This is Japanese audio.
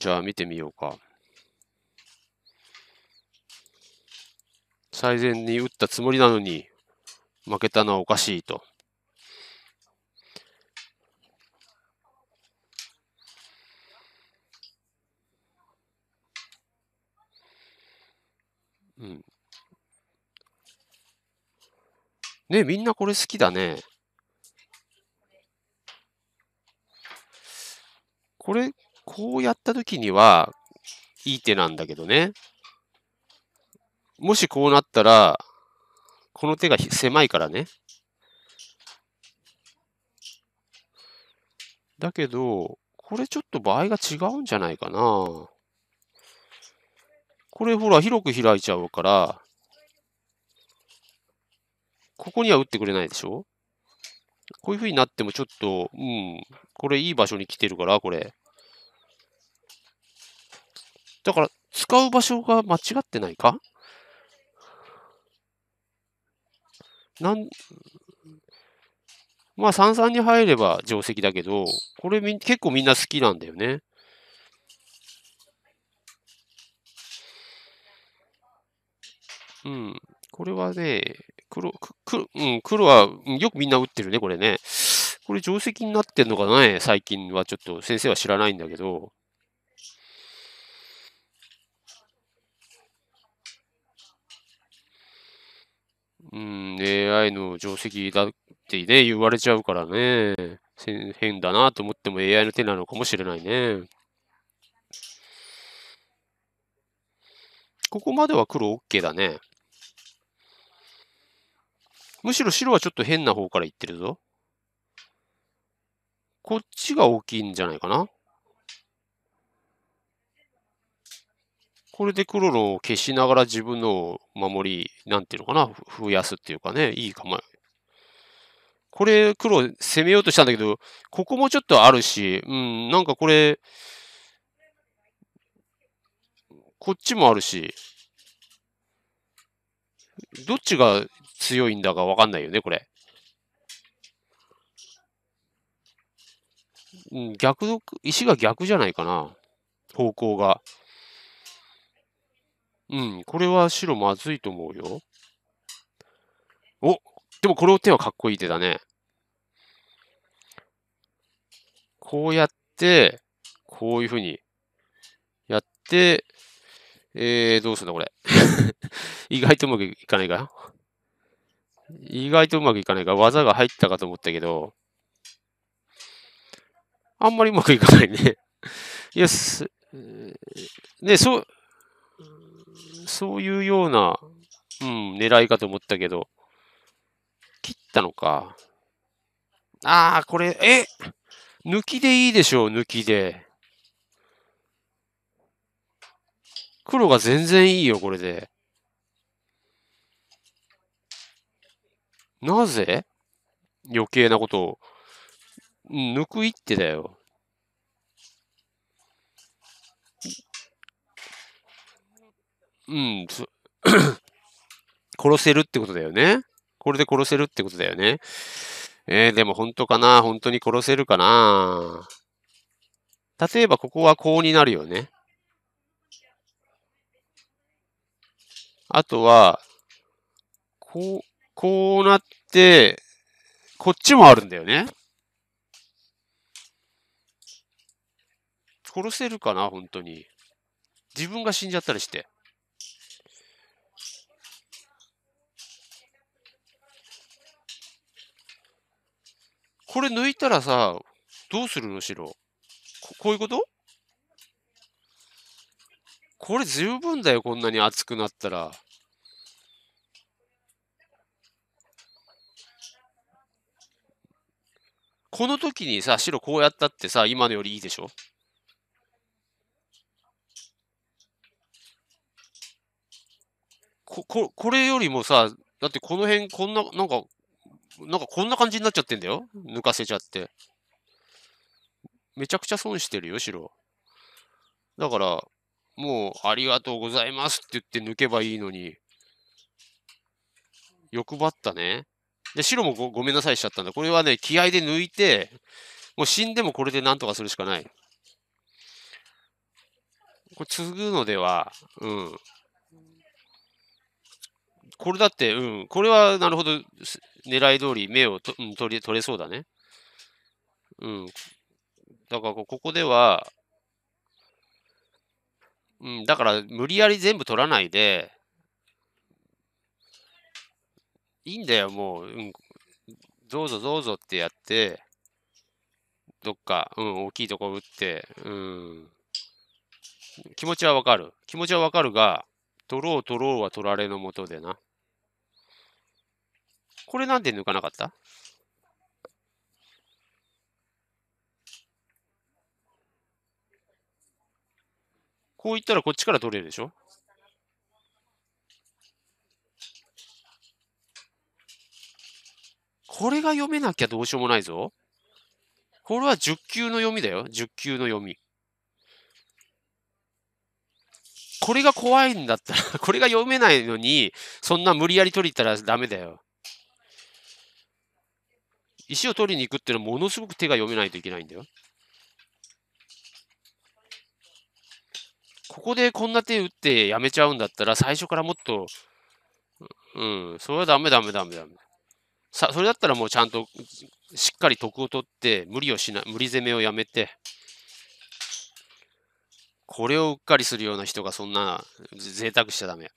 じゃあ見てみようか。最善に打ったつもりなのに、負けたのはおかしいと。うん。ねみんなこれ好きだね。これ、こうやった時には、いい手なんだけどね。もしこうなったら、この手が狭いからね。だけど、これちょっと場合が違うんじゃないかな。これほら、広く開いちゃうから、ここには打ってくれないでしょこういう風になってもちょっと、うん、これいい場所に来てるから、これ。だから、使う場所が間違ってないかなん、まあ、三々に入れば定石だけど、これみ結構みんな好きなんだよね。うん。これはね、黒、黒、うん、黒はよくみんな打ってるね、これね。これ定石になってんのかね、最近はちょっと先生は知らないんだけど。うん、AI の定石だってね、言われちゃうからね、変だなと思っても AI の手なのかもしれないね。ここまでは黒 OK だね。むしろ白はちょっと変な方からいってるぞ。こっちが大きいんじゃないかなこれで黒ロを消しながら自分の守り、なんていうのかな、増やすっていうかね、いい構え。これ、黒攻めようとしたんだけど、ここもちょっとあるし、うん、なんかこれ、こっちもあるし、どっちが強いんだかわかんないよね、これ。逆の、石が逆じゃないかな、方向が。うん、これは白まずいと思うよ。おでもこれを手はかっこいい手だね。こうやって、こういうふうにやって、えー、どうすんだこれ。意外とうまくいかないか意外とうまくいかないか技が入ったかと思ったけど、あんまりうまくいかないね。いや、す、ね、そう、そういうような、うん、狙いかと思ったけど、切ったのか。ああ、これ、え抜きでいいでしょう、抜きで。黒が全然いいよ、これで。なぜ余計なことを。抜く一手だよ。うん、殺せるってことだよね。これで殺せるってことだよね。えー、でも本当かな本当に殺せるかな例えばここはこうになるよね。あとは、こう、こうなって、こっちもあるんだよね。殺せるかな本当に。自分が死んじゃったりして。これ抜いたらさ、どうするの白こ。こういうことこれ十分だよ、こんなに熱くなったら。この時にさ、白こうやったってさ、今のよりいいでしょこ、こ、これよりもさ、だってこの辺こんな、なんかなんかこんな感じになっちゃってんだよ。抜かせちゃって。めちゃくちゃ損してるよ、白。だから、もう、ありがとうございますって言って抜けばいいのに、欲張ったね。で、白もごめんなさいしちゃったんだ。これはね、気合で抜いて、もう死んでもこれでなんとかするしかない。これ、継ぐのでは、うん、これだって、うん、これはなるほど、狙い通り目をと、うん、取り取れそうだね。うん。だから、ここでは、うん、だから、無理やり全部取らないで、いいんだよ、もう、うん、どうぞどうぞってやって、どっか、うん、大きいとこ打って、うん。気持ちはわかる。気持ちはわかるが、取ろう取ろうは取られのもとでな。これなんで抜かなかったこういったらこっちから取れるでしょこれが読めなきゃどうしようもないぞ。これは10級の読みだよ。10級の読み。これが怖いんだったら、これが読めないのに、そんな無理やり取りたらダメだよ。石を取りに行くっていうのはものすごく手が読めないといけないんだよ。ここでこんな手打ってやめちゃうんだったら、最初からもっと、うん、それはダメダメダメダメ。さ、それだったらもうちゃんとしっかり得を取って、無理をしない、無理攻めをやめて、これをうっかりするような人がそんな贅沢しちゃダメ。